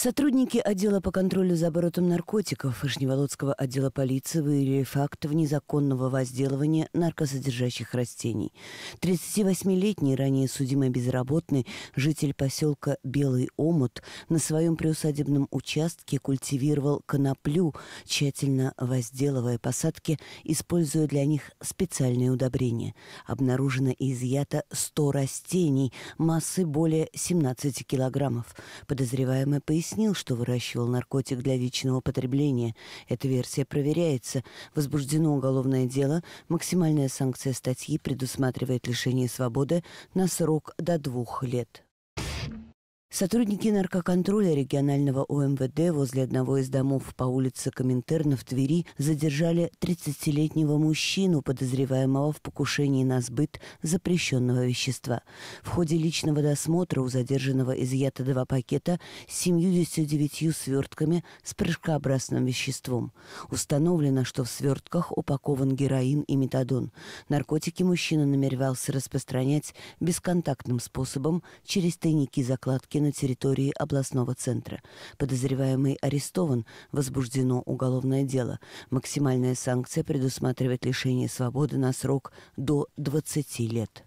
Сотрудники отдела по контролю за оборотом наркотиков Вышневолодского отдела полиции выявили факт незаконного возделывания наркосодержащих растений. 38-летний, ранее судимый безработный, житель поселка Белый Омут на своем приусадебном участке культивировал коноплю, тщательно возделывая посадки, используя для них специальные удобрения. Обнаружено и изъято 100 растений массой более 17 килограммов. Подозреваемый пояснил, объяснил, что выращивал наркотик для личного потребления. Эта версия проверяется. Возбуждено уголовное дело. Максимальная санкция статьи предусматривает лишение свободы на срок до двух лет. Сотрудники наркоконтроля регионального ОМВД возле одного из домов по улице Коминтерна в Твери задержали 30-летнего мужчину, подозреваемого в покушении на сбыт запрещенного вещества. В ходе личного досмотра у задержанного изъято два пакета с 79 свертками с прыжкообразным веществом. Установлено, что в свертках упакован героин и метадон. Наркотики мужчина намеревался распространять бесконтактным способом через тайники закладки порядке на территории областного центра. Подозреваемый арестован, возбуждено уголовное дело. Максимальная санкция предусматривает лишение свободы на срок до 20 лет.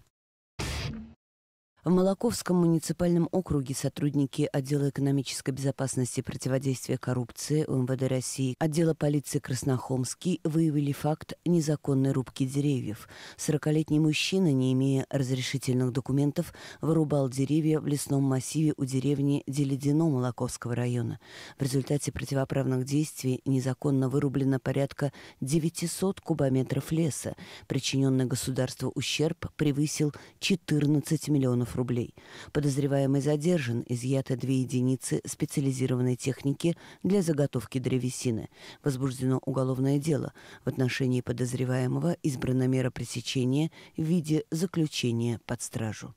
В Молоковском муниципальном округе сотрудники отдела экономической безопасности и противодействия коррупции УМВД России, отдела полиции Краснохомский выявили факт незаконной рубки деревьев. 40-летний мужчина, не имея разрешительных документов, вырубал деревья в лесном массиве у деревни Деледино Молоковского района. В результате противоправных действий незаконно вырублено порядка 900 кубометров леса. Причиненный государству ущерб превысил 14 миллионов рублей. Подозреваемый задержан, изъято две единицы специализированной техники для заготовки древесины. Возбуждено уголовное дело. В отношении подозреваемого избрана мера пресечения в виде заключения под стражу.